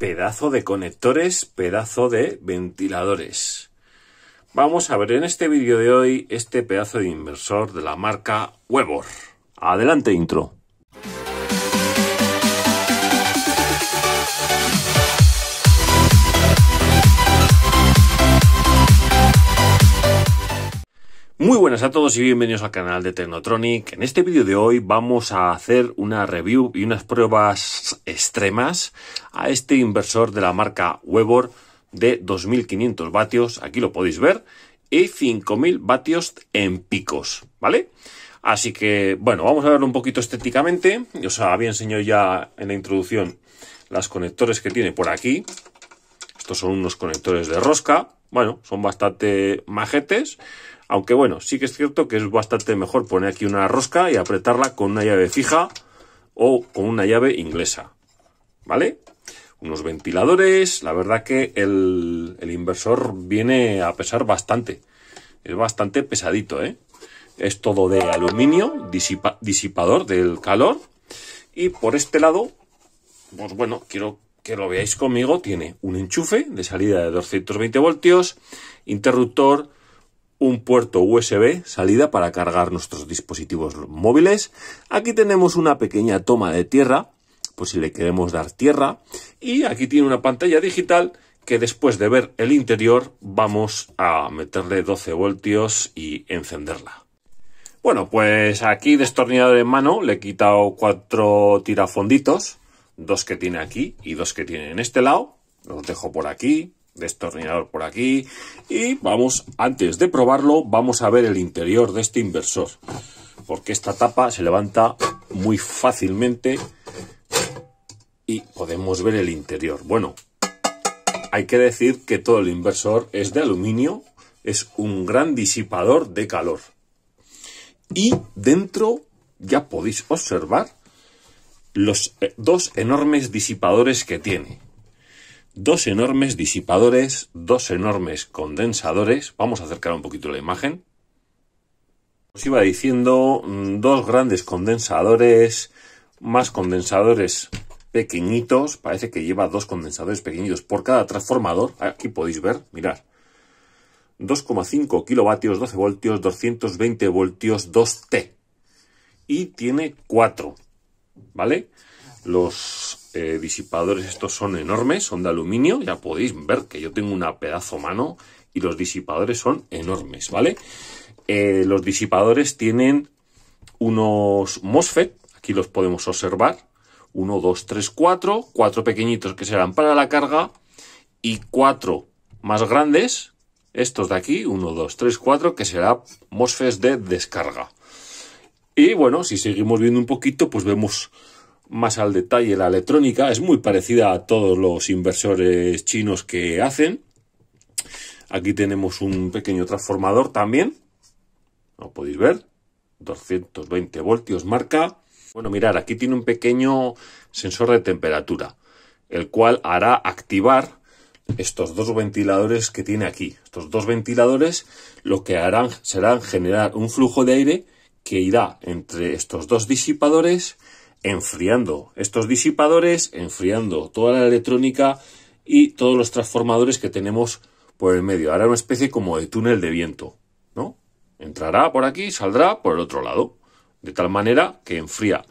Pedazo de conectores, pedazo de ventiladores. Vamos a ver en este vídeo de hoy este pedazo de inversor de la marca Webor. Adelante intro. Muy buenas a todos y bienvenidos al canal de TECNOTRONIC En este vídeo de hoy vamos a hacer una review y unas pruebas extremas a este inversor de la marca Webor de 2500 vatios, aquí lo podéis ver, y 5000 vatios en picos, ¿vale? Así que, bueno, vamos a verlo un poquito estéticamente. Os había enseñado ya en la introducción los conectores que tiene por aquí. Estos son unos conectores de rosca bueno, son bastante majetes. Aunque bueno, sí que es cierto que es bastante mejor poner aquí una rosca y apretarla con una llave fija o con una llave inglesa. ¿Vale? Unos ventiladores. La verdad que el, inversor viene a pesar bastante. Es bastante pesadito, ¿eh? Es todo de aluminio, disipador del calor. Y por este lado, pues bueno, quiero que lo veáis conmigo, tiene un enchufe de salida de 220 voltios, interruptor, un puerto USB, salida para cargar nuestros dispositivos móviles. Aquí tenemos una pequeña toma de tierra, pues si le queremos dar tierra. Y aquí tiene una pantalla digital que después de ver el interior vamos a meterle 12 voltios y encenderla. Bueno, pues aquí destornillador en mano le he quitado cuatro tirafonditos dos que tiene aquí y dos que tiene en este lado. Los dejo por aquí, destornillador por aquí. Y vamos, antes de probarlo, vamos a ver el interior de este inversor. Porque esta tapa se levanta muy fácilmente y podemos ver el interior. Bueno, hay que decir que todo el inversor es de aluminio, es un gran disipador de calor. Y dentro ya podéis observar los eh, dos enormes disipadores que tiene. Dos enormes disipadores, dos enormes condensadores. Vamos a acercar un poquito la imagen. Os iba diciendo mm, dos grandes condensadores, más condensadores pequeñitos. Parece que lleva dos condensadores pequeñitos por cada transformador. Aquí podéis ver, mirar 2,5 kilovatios, 12 voltios, 220 voltios, 2T. Y tiene 4 ¿vale? Los eh, disipadores estos son enormes, son de aluminio, ya podéis ver que yo tengo una pedazo mano y los disipadores son enormes, ¿vale? Eh, los disipadores tienen unos MOSFET, aquí los podemos observar, 1, 2, 3, 4, 4 pequeñitos que serán para la carga y cuatro más grandes, estos de aquí, 1, 2, 3, 4, que será MOSFET de descarga. Y bueno, si seguimos viendo un poquito, pues vemos más al detalle la electrónica. Es muy parecida a todos los inversores chinos que hacen. Aquí tenemos un pequeño transformador también. Lo podéis ver. 220 voltios marca. Bueno, mirar, aquí tiene un pequeño sensor de temperatura, el cual hará activar estos dos ventiladores que tiene aquí. Estos dos ventiladores lo que harán será generar un flujo de aire que irá entre estos dos disipadores, enfriando estos disipadores, enfriando toda la electrónica y todos los transformadores que tenemos por el medio. Hará una especie como de túnel de viento, ¿no? Entrará por aquí, saldrá por el otro lado, de tal manera que enfría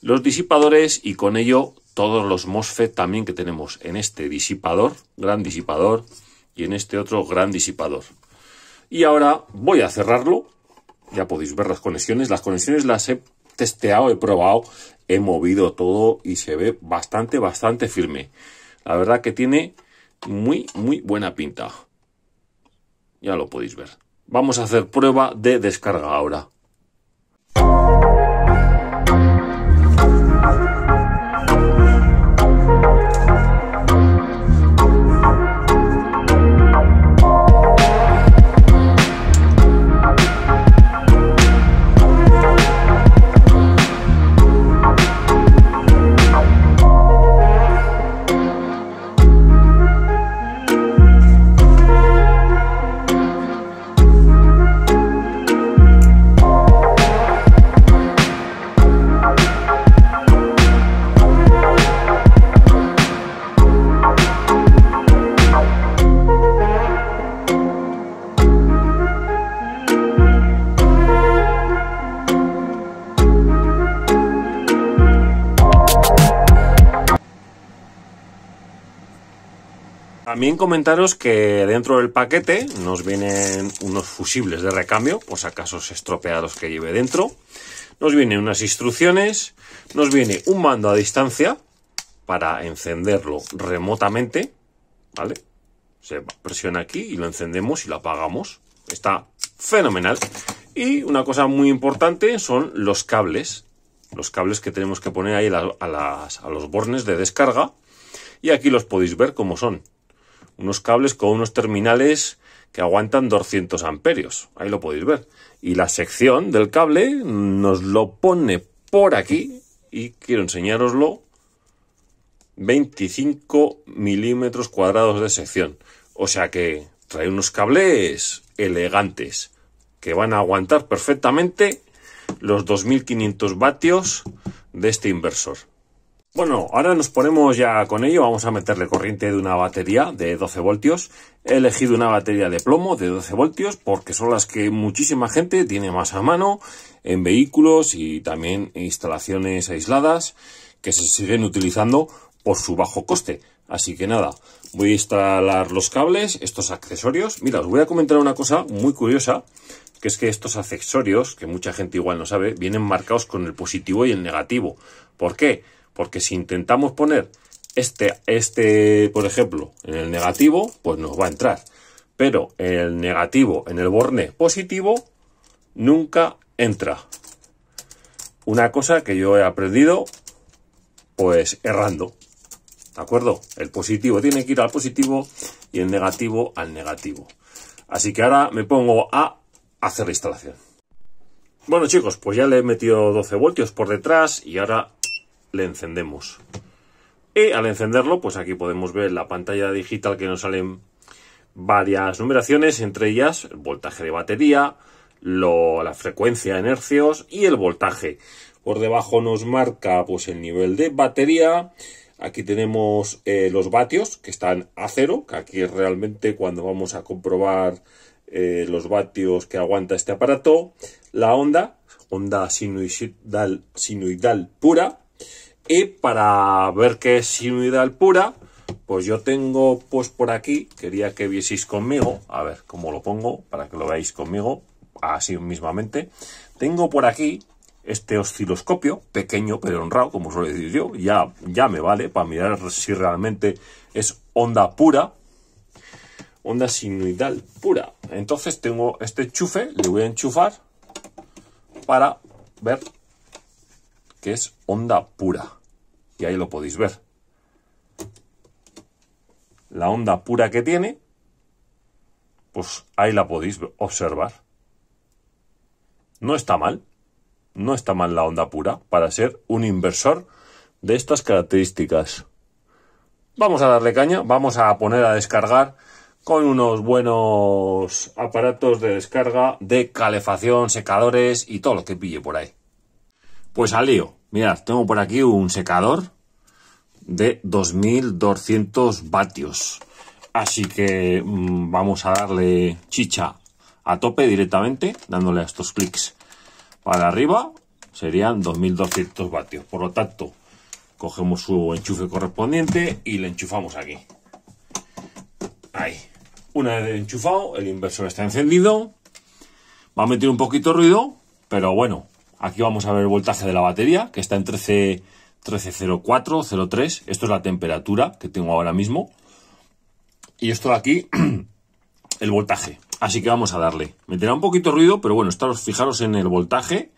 los disipadores y con ello todos los MOSFET también que tenemos en este disipador, gran disipador, y en este otro gran disipador. Y ahora voy a cerrarlo ya podéis ver las conexiones. Las conexiones las he testeado, he probado, he movido todo y se ve bastante, bastante firme. La verdad que tiene muy, muy buena pinta. Ya lo podéis ver. Vamos a hacer prueba de descarga ahora. También comentaros que dentro del paquete nos vienen unos fusibles de recambio, por si acaso se que lleve dentro. Nos vienen unas instrucciones, nos viene un mando a distancia para encenderlo remotamente, ¿vale? Se presiona aquí y lo encendemos y lo apagamos. Está fenomenal. Y una cosa muy importante son los cables. Los cables que tenemos que poner ahí a, a los bornes de descarga. Y aquí los podéis ver cómo son unos cables con unos terminales que aguantan 200 amperios. Ahí lo podéis ver. Y la sección del cable nos lo pone por aquí y quiero enseñároslo. 25 milímetros cuadrados de sección. O sea que trae unos cables elegantes que van a aguantar perfectamente los 2500 vatios de este inversor. Bueno, ahora nos ponemos ya con ello, vamos a meterle corriente de una batería de 12 voltios. He elegido una batería de plomo de 12 voltios porque son las que muchísima gente tiene más a mano en vehículos y también instalaciones aisladas que se siguen utilizando por su bajo coste. Así que nada, voy a instalar los cables, estos accesorios. Mira, os voy a comentar una cosa muy curiosa, que es que estos accesorios, que mucha gente igual no sabe, vienen marcados con el positivo y el negativo. ¿Por qué? Porque si intentamos poner este, este, por ejemplo, en el negativo, pues nos va a entrar. Pero el negativo, en el borne positivo, nunca entra. Una cosa que yo he aprendido, pues errando. ¿De acuerdo? El positivo tiene que ir al positivo y el negativo al negativo. Así que ahora me pongo a hacer la instalación. Bueno chicos, pues ya le he metido 12 voltios por detrás y ahora le encendemos. Y al encenderlo, pues aquí podemos ver la pantalla digital que nos salen varias numeraciones, entre ellas el voltaje de batería, la frecuencia en hercios y el voltaje. Por debajo nos marca pues el nivel de batería. Aquí tenemos eh, los vatios que están a cero, que aquí es realmente cuando vamos a comprobar eh, los vatios que aguanta este aparato. La onda, onda sinusoidal sinuidal pura, y para ver qué es sinuidal pura, pues yo tengo pues por aquí, quería que vieseis conmigo, a ver cómo lo pongo para que lo veáis conmigo, así mismamente. Tengo por aquí este osciloscopio, pequeño pero honrado, como suele decir yo, ya, ya me vale para mirar si realmente es onda pura, onda sinuidal pura. Entonces tengo este enchufe, le voy a enchufar para ver que es onda pura. Y ahí lo podéis ver. La onda pura que tiene, pues ahí la podéis observar. No está mal. No está mal la onda pura para ser un inversor de estas características. Vamos a darle caña, vamos a poner a descargar con unos buenos aparatos de descarga de calefacción, secadores y todo lo que pille por ahí. Pues al lío. Mirad, tengo por aquí un secador de 2200 vatios. Así que mm, vamos a darle chicha a tope directamente, dándole a estos clics para arriba. Serían 2200 vatios. Por lo tanto, cogemos su enchufe correspondiente y le enchufamos aquí. Ahí. Una vez enchufado, el inversor está encendido. Va a meter un poquito de ruido, pero bueno, Aquí vamos a ver el voltaje de la batería, que está en 13, 13.04, 03. Esto es la temperatura que tengo ahora mismo. Y esto de aquí, el voltaje. Así que vamos a darle. Me Meterá un poquito ruido, pero bueno, fijaros en el voltaje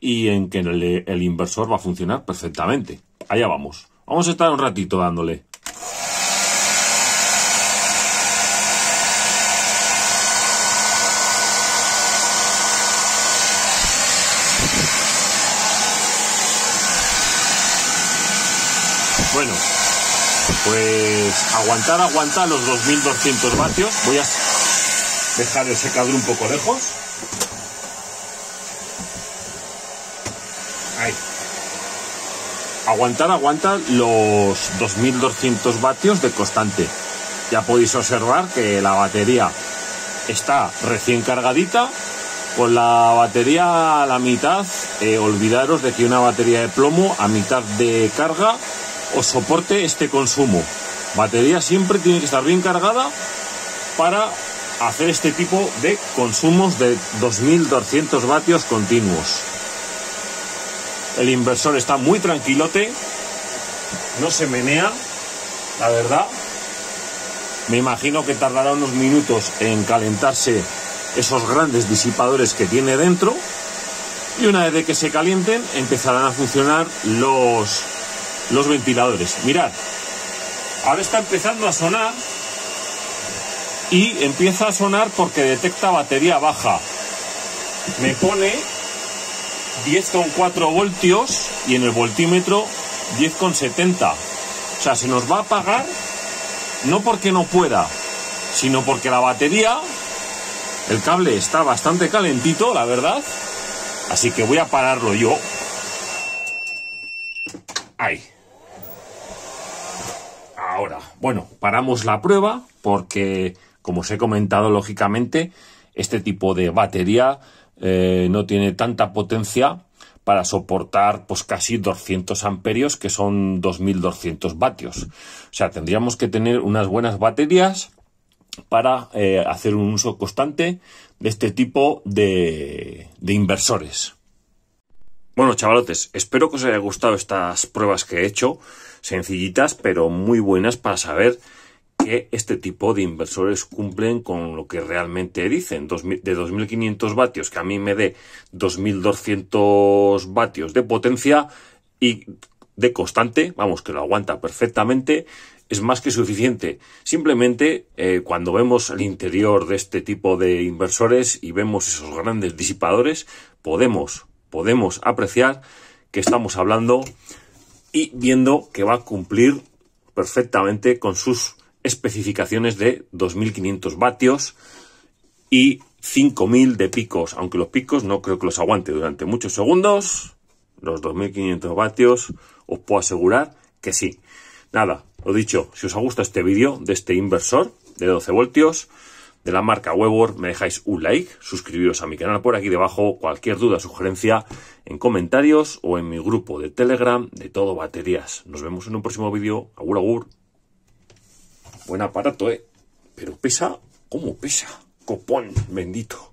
y en que el inversor va a funcionar perfectamente. Allá vamos. Vamos a estar un ratito dándole. Bueno, pues aguantar, aguantar los 2200 vatios. Voy a dejar el secador un poco lejos. Ahí. Aguantar, los 2200 vatios de constante. Ya podéis observar que la batería está recién cargadita con la batería a la mitad, eh, olvidaros de que una batería de plomo a mitad de carga os soporte este consumo. Batería siempre tiene que estar bien cargada para hacer este tipo de consumos de 2200 vatios continuos. El inversor está muy tranquilote, no se menea, la verdad. Me imagino que tardará unos minutos en calentarse esos grandes disipadores que tiene dentro y una vez de que se calienten empezarán a funcionar los, los ventiladores. Mirad, ahora está empezando a sonar y empieza a sonar porque detecta batería baja. Me pone 10,4 voltios y en el voltímetro 10,70. O sea, se nos va a apagar no porque no pueda, sino porque la batería el cable está bastante calentito, la verdad. Así que voy a pararlo yo. Ahí. Ahora, bueno, paramos la prueba porque, como os he comentado, lógicamente, este tipo de batería eh, no tiene tanta potencia para soportar pues casi 200 amperios que son 2200 vatios. O sea, tendríamos que tener unas buenas baterías para eh, hacer un uso constante de este tipo de, inversores. Bueno, chavalotes, espero que os haya gustado estas pruebas que he hecho, sencillitas pero muy buenas para saber que este tipo de inversores cumplen con lo que realmente dicen. de 2.500 vatios, que a mí me dé 2.200 vatios de potencia y de constante, vamos, que lo aguanta perfectamente, es más que suficiente. Simplemente, eh, cuando vemos el interior de este tipo de inversores y vemos esos grandes disipadores, podemos, podemos apreciar que estamos hablando y viendo que va a cumplir perfectamente con sus especificaciones de 2500 vatios y 5000 de picos, aunque los picos no creo que los aguante durante muchos segundos. Los 2500 vatios os puedo asegurar que sí. Nada, lo dicho, si os ha gustado este vídeo de este inversor de 12 voltios de la marca Webor, me dejáis un like, suscribiros a mi canal por aquí debajo, cualquier duda, sugerencia en comentarios o en mi grupo de Telegram de todo baterías. Nos vemos en un próximo vídeo. Agur, agur. Buen aparato, ¿eh? Pero pesa, ¿cómo pesa? Copón, bendito.